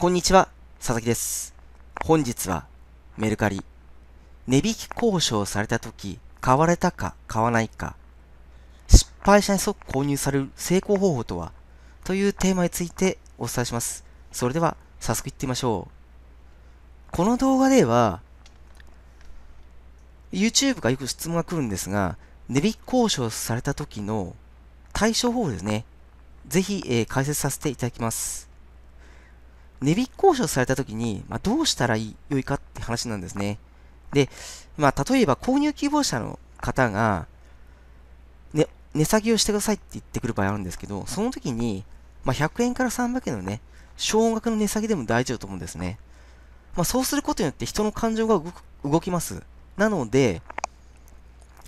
こんにちは、佐々木です。本日はメルカリ。値引き交渉された時、買われたか買わないか、失敗者に即購入される成功方法とはというテーマについてお伝えします。それでは早速いってみましょう。この動画では、YouTube からよく質問が来るんですが、値引き交渉された時の対処法ですね。ぜひ、えー、解説させていただきます。値引き交渉された時に、まあ、どうしたらいいかって話なんですね。で、まあ、例えば購入希望者の方が、ね、値下げをしてくださいって言ってくる場合あるんですけど、その時に、まあ、100円から300円のね、少額の値下げでも大丈夫と思うんですね。まあ、そうすることによって人の感情が動動きます。なので、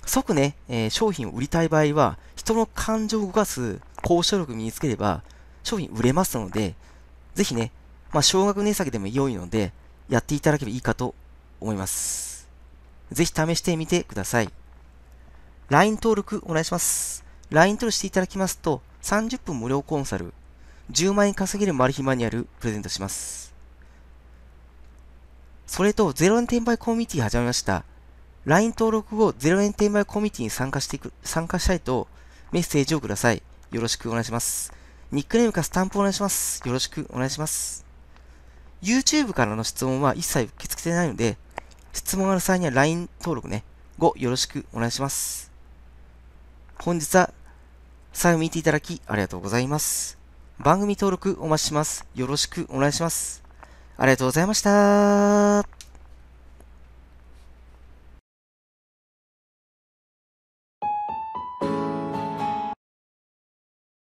即ね、えー、商品を売りたい場合は、人の感情を動かす交渉力身につければ、商品売れますので、ぜひね、まあ、小学年先でも良いので、やっていただければいいかと思います。ぜひ試してみてください。LINE 登録お願いします。LINE 登録していただきますと、30分無料コンサル、10万円稼げるマル秘マニュアルプレゼントします。それと、0円転売コミュニティ始めました。LINE 登録後、0円転売コミュニティに参加していく、参加したいと、メッセージをください。よろしくお願いします。ニックネームかスタンプお願いします。よろしくお願いします。YouTube からの質問は一切受け付けてないので、質問ある際には LINE 登録ね、ごよろしくお願いします。本日は最後見ていただきありがとうございます。番組登録お待ちします。よろしくお願いします。ありがとうございました。